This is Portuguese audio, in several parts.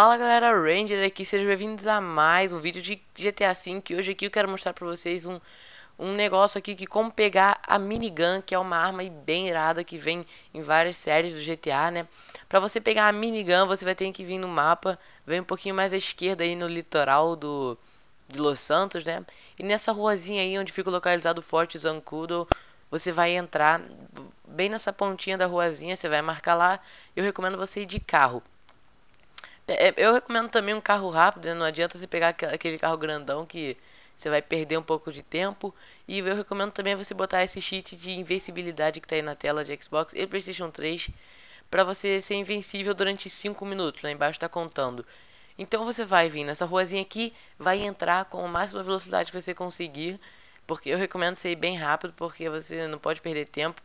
Fala galera Ranger aqui, sejam bem-vindos a mais um vídeo de GTA V e hoje aqui eu quero mostrar pra vocês um, um negócio aqui que como pegar a minigun, que é uma arma bem irada que vem em várias séries do GTA, né? Pra você pegar a minigun você vai ter que vir no mapa, vem um pouquinho mais à esquerda aí no litoral do, de Los Santos, né? E nessa ruazinha aí onde fica localizado o Forte Zancudo, você vai entrar bem nessa pontinha da ruazinha, você vai marcar lá, eu recomendo você ir de carro. É, é, eu recomendo também um carro rápido, né? não adianta você pegar aquele carro grandão que você vai perder um pouco de tempo. E eu recomendo também você botar esse cheat de invencibilidade que está aí na tela de Xbox e PlayStation 3 para você ser invencível durante 5 minutos, lá embaixo está contando. Então você vai vir nessa ruazinha aqui, vai entrar com a máxima velocidade que você conseguir, porque eu recomendo ser bem rápido, porque você não pode perder tempo.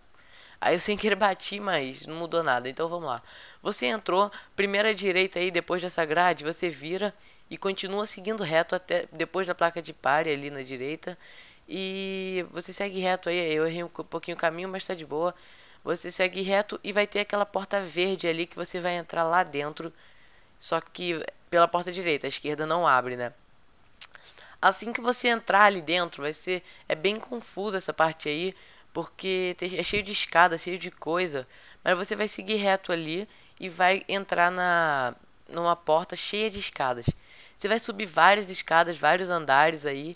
Aí eu sem querer bati, mas não mudou nada. Então vamos lá. Você entrou, primeira direita aí, depois dessa grade, você vira e continua seguindo reto até depois da placa de pare ali na direita. E você segue reto aí, eu errei um pouquinho o caminho, mas tá de boa. Você segue reto e vai ter aquela porta verde ali que você vai entrar lá dentro. Só que pela porta direita, a esquerda não abre, né? Assim que você entrar ali dentro, vai ser é bem confuso essa parte aí, porque é cheio de escada, cheio de coisa, mas você vai seguir reto ali e vai entrar na numa porta cheia de escadas. Você vai subir várias escadas, vários andares aí.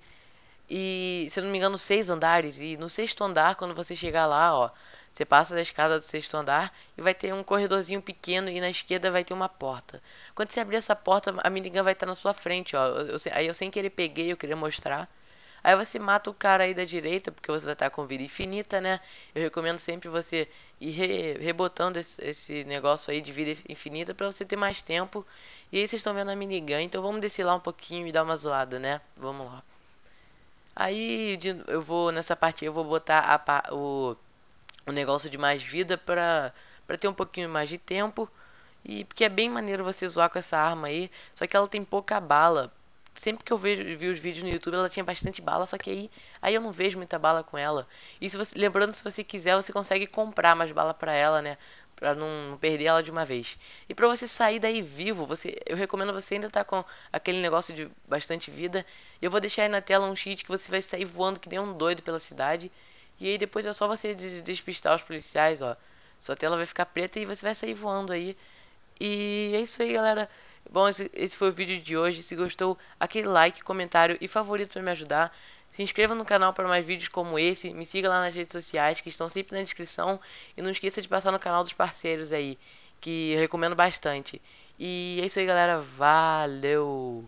E, se não me engano, seis andares. E no sexto andar, quando você chegar lá, ó, você passa da escada do sexto andar e vai ter um corredorzinho pequeno e na esquerda vai ter uma porta. Quando você abrir essa porta, a minigun vai estar na sua frente, ó. Eu, eu, aí eu sem querer peguei, eu queria mostrar. Aí você mata o cara aí da direita, porque você vai estar com vida infinita, né? Eu recomendo sempre você ir re rebotando esse, esse, negócio aí de vida infinita para você ter mais tempo. E aí vocês estão vendo a minigun, então vamos descer lá um pouquinho e dar uma zoada, né? Vamos lá. Aí eu vou, nessa parte eu vou botar a, o, o negócio de mais vida pra, pra ter um pouquinho mais de tempo. E porque é bem maneiro você zoar com essa arma aí, só que ela tem pouca bala, sempre que eu vejo, vi os vídeos no YouTube, ela tinha bastante bala, só que aí, aí eu não vejo muita bala com ela. E se você, lembrando, se você quiser, você consegue comprar mais bala pra ela, né? Pra não perder ela de uma vez. E pra você sair daí vivo, você, eu recomendo você ainda tá com aquele negócio de bastante vida. Eu vou deixar aí na tela um cheat que você vai sair voando que nem um doido pela cidade. E aí depois é só você despistar os policiais, ó. Sua tela vai ficar preta e você vai sair voando aí. E é isso aí, galera. Bom, esse, esse foi o vídeo de hoje. Se gostou, aquele like, comentário e favorito para me ajudar. Se inscreva no canal para mais vídeos como esse. Me siga lá nas redes sociais que estão sempre na descrição. E não esqueça de passar no canal dos parceiros aí, que eu recomendo bastante. E é isso aí, galera. Valeu!